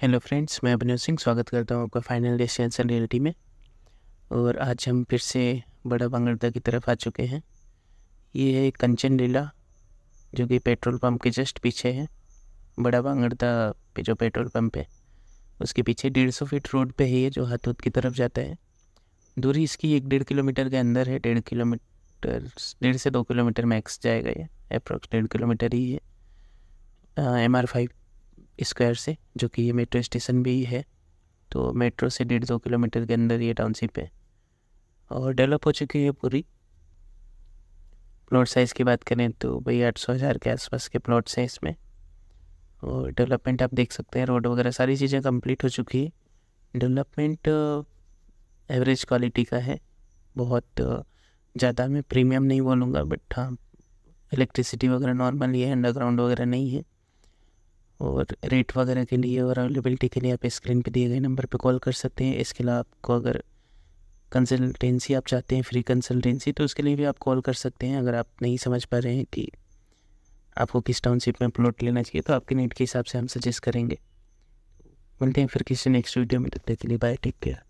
hello friends मैं अभिनव सिंह स्वागत करता हूँ आपका फाइनल डेस्टिनेशन रियलिटी में और आज हम फिर से बड़ा बांगड़दा की तरफ आ चुके हैं ये है कंचन लीला जो कि पेट्रोल पंप के जस्ट पीछे है बड़ा बांगड़दा पे जो पेट्रोल पंप है उसके पीछे डेढ़ सौ फीट रोड पे है ये जो हाथोद की तरफ जाता है दूरी इसकी एक डेढ़ किलोमीटर के अंदर है डेढ़ किलोमीटर डेढ़ से दो किलोमीटर मैक्स जाएगा ये अप्रॉक्स डेढ़ किलोमीटर ही है एम आर फाइव स्क्वायर से जो कि ये मेट्रो स्टेशन भी है तो मेट्रो से डेढ़ दो किलोमीटर के अंदर ये टाउनशिप है और डेवलप हो चुकी है पूरी प्लॉट साइज़ की बात करें तो भाई आठ सौ हज़ार के आसपास के प्लॉट्स हैं इसमें और डेवलपमेंट आप देख सकते हैं रोड वगैरह सारी चीज़ें कंप्लीट हो चुकी है डेवलपमेंट एवरेज क्वालिटी का है बहुत uh, ज़्यादा मैं प्रीमियम नहीं बोलूँगा बट हाँ इलेक्ट्रिसिटी वगैरह नॉर्मल ही है अंडरग्राउंड वगैरह नहीं है और रेट वगैरह के लिए और अवेलेबिलिटी के लिए आप स्क्रीन पे दिए गए नंबर पे कॉल कर सकते हैं इसके अलावा आपको अगर कंसल्टेंसी आप चाहते हैं फ्री कंसल्टेंसी तो उसके लिए भी आप कॉल कर सकते हैं अगर आप नहीं समझ पा रहे हैं कि आपको किस टाउनशिप में प्लॉट लेना चाहिए तो आपके नेट के हिसाब से हम सजेस्ट करेंगे मिलते हैं फिर किसी नेक्स्ट वीडियो में तब तक के लिए बाय टेक केयर